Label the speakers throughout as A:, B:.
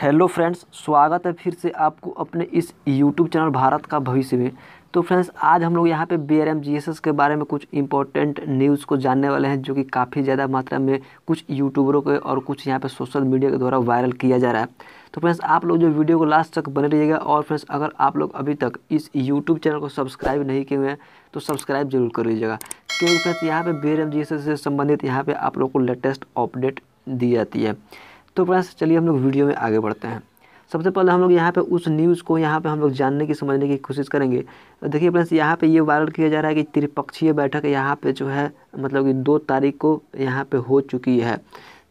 A: hello friends स्वागत है फिर से आपको अपने इस यूट्यूब चैनल भारत का भविष्य में तो फ्रेंड्स आज हम लोग यहाँ पे B R M G S S के बारे में कुछ इंपॉर्टेंट न्यूज़ को जानने वाले हैं जो कि काफ़ी ज़्यादा मात्रा में कुछ यूट्यूबरों के और कुछ यहाँ पे सोशल मीडिया के द्वारा वायरल किया जा रहा है तो फ्रेंड्स आप लोग जो वीडियो को लास्ट तक बने रहिएगा और फ्रेंड्स अगर आप लोग अभी तक इस यूट्यूब चैनल को सब्सक्राइब नहीं किए हुए हैं तो सब्सक्राइब जरूर कर लीजिएगा क्योंकि फ्रेंड्स यहाँ पर B R M G S S से संबंधित यहाँ पर आप लोग को लेटेस्ट अपडेट दी जाती है तो फ्रेंड्स चलिए हम लोग वीडियो में आगे बढ़ते हैं सबसे पहले हम लोग यहाँ पे उस न्यूज़ को यहाँ पे हम लोग जानने की समझने की कोशिश करेंगे देखिए फ्रेंड्स यहाँ पे ये वायरल किया जा रहा है कि त्रिपक्षीय बैठक यहाँ पे जो है मतलब कि दो तारीख को यहाँ पे हो चुकी है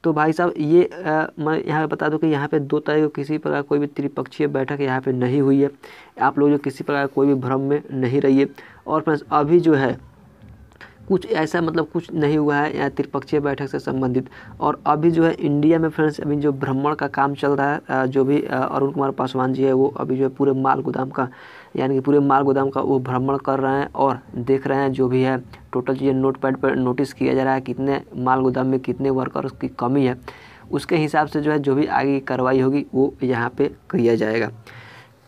A: तो भाई साहब ये आ, मैं यहाँ बता दूँ कि यहाँ पे दो तारीख को किसी प्रकार कोई भी त्रिपक्षीय बैठक यहाँ पर नहीं हुई है आप लोग जो किसी प्रकार कोई भी भ्रम में नहीं रहिए और फ्रेंड्स अभी जो है कुछ ऐसा मतलब कुछ नहीं हुआ है या त्रिपक्षीय बैठक से संबंधित और अभी जो है इंडिया में फ्रेंड्स अभी जो भ्रमण का काम चल रहा है जो भी अरुण कुमार पासवान जी है वो अभी जो है पूरे माल गोदाम का यानी कि पूरे माल गोदाम का वो भ्रमण कर रहे हैं और देख रहे हैं जो भी है टोटल चीज़ें नोट पैड पर नोटिस किया जा रहा है कितने माल गोदाम में कितने वर्कर्स की कमी है उसके हिसाब से जो है जो भी आगे कार्रवाई होगी वो यहाँ पर किया जाएगा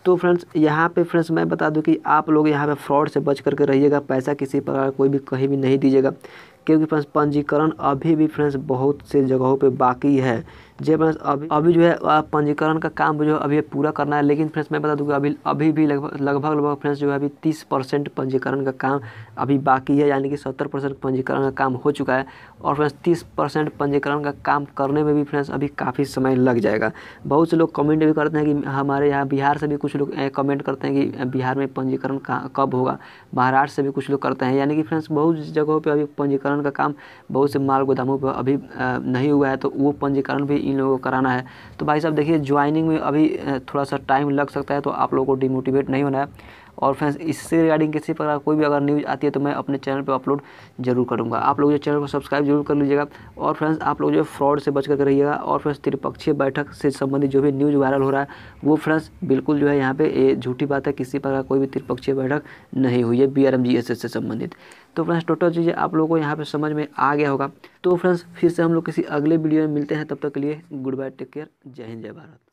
A: तो फ्रेंड्स यहाँ पे फ्रेंड्स मैं बता दूँ कि आप लोग यहाँ पे फ्रॉड से बच करके रहिएगा पैसा किसी प्रकार कोई भी कहीं भी नहीं दीजिएगा क्योंकि फ्रेंड्स पंजीकरण अभी भी फ्रेंड्स बहुत से जगहों पे बाकी है जे फ्रेंड्स अभी अभी जो है पंजीकरण का काम जो है अभी पूरा करना है लेकिन फ्रेंड्स मैं बता दूंगा अभी अभी भी लगभग लगभग लगभग फ्रेंड्स जो है अभी तीस परसेंट पंजीकरण का काम अभी बाकी है यानी कि सत्तर परसेंट पंजीकरण का काम हो चुका है और फ्रेंड्स तीस परसेंट पंजीकरण का काम करने में भी फ्रेंड्स अभी काफ़ी समय लग जाएगा बहुत से लोग कमेंट भी करते हैं कि हमारे यहाँ बिहार से भी कुछ लोग कमेंट करते हैं कि बिहार में पंजीकरण कब होगा महाराष्ट्र से भी कुछ लोग करते हैं यानी कि फ्रेंड्स बहुत जगहों पर अभी पंजीकरण पंजीकरण का काम बहुत से माल गोदामों पर अभी नहीं हुआ है तो वो पंजीकरण भी इन लोगों को कराना है तो भाई साहब देखिए ज्वाइनिंग में अभी थोड़ा सा टाइम लग सकता है तो आप लोगों को डिमोटिवेट नहीं होना है और फ्रेंड्स इससे रिगार्डिंग किसी प्रकार कोई भी अगर न्यूज़ आती है तो मैं अपने चैनल पर अपलोड जरूर करूँगा आप लोग जो चैनल को सब्सक्राइब जरूर कर लीजिएगा और फ्रेंड्स आप लोग जो फ्रॉड से बच कर रहिएगा और फ्रेंड्स त्रिपक्षीय बैठक से संबंधित जो भी न्यूज़ वायरल हो रहा है वो फ्रेंड्स बिल्कुल जो है यहाँ पे ये झूठी बात है किसी प्रकार कोई भी त्रिपक्षीय बैठक नहीं हुई है B R M G S S से संबंधित तो फ्रेंड्स टोटल चीज़ें आप लोगों को यहाँ पर समझ में आ गया होगा तो फ्रेंड्स फिर से हम लोग किसी अगले वीडियो में मिलते हैं तब तक के लिए गुड बाय टेक केयर जय हिंद जय भारत